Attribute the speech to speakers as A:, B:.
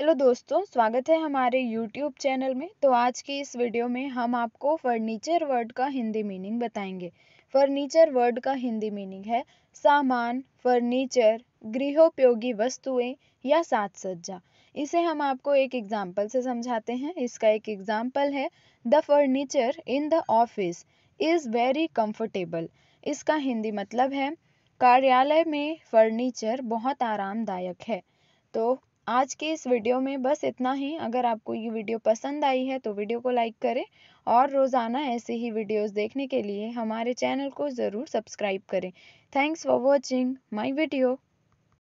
A: hello दोस्तों स्वागत है हमारे यूट्यूब चैनल में तो आज की इस वीडियो में हम आपको फर्नीचर वर्ड का हिंदी मीनिंग बताएंगे फर्नीचर वर्ड का हिंदी मीनिंग है सामान फर्नीचर गृहोपयोगी वस्तुएं या साज सज्जा इसे हम आपको एक एग्जाम्पल से समझाते हैं इसका एक एग्जाम्पल है the furniture in the office is very comfortable इसका हिंदी मतलब है कार्यालय में फर्नीचर बहुत आरामदायक है तो आज के इस वीडियो में बस इतना ही अगर आपको ये वीडियो पसंद आई है तो वीडियो को लाइक करें और रोज़ाना ऐसे ही वीडियोस देखने के लिए हमारे चैनल को ज़रूर सब्सक्राइब करें thanks for watching my video